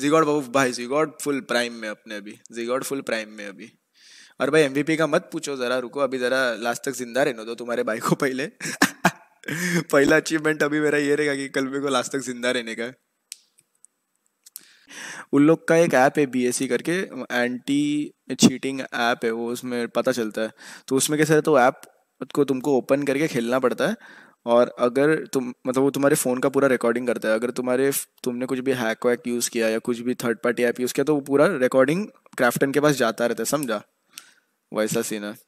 जीगॉड बाबू भाई जीगॉड full prime में अपने अभी जीगॉड फुल प्राइम में अभी और भाई एमवीपी का मत पूछो जरा रुको अभी जरा लास्ट तक जिंदा रहने दो तुम्हारे भाई को पहले पहला अचीवमेंट अभी मेरा ये रहेगा कि कल मेरे को लास्ट तक जिंदा रहने का उन लोग का एक ऐप है बीएससी e करके एंटी चीटिंग ऐप है वो उसमें पता चलता है तो उसमें कैसे तो ऐप को तुमको ओपन करके खेलना पड़ता है और अगर तुम मतलब वो तुम्हारे फ़ोन का पूरा रिकॉर्डिंग करता है अगर तुम्हारे तुमने कुछ भी हैक वैक यूज़ किया या कुछ भी थर्ड पार्टी ऐप यूज़ किया तो वो पूरा रिकॉर्डिंग क्राफ्टन के पास जाता रहता है समझा वैसा सीन है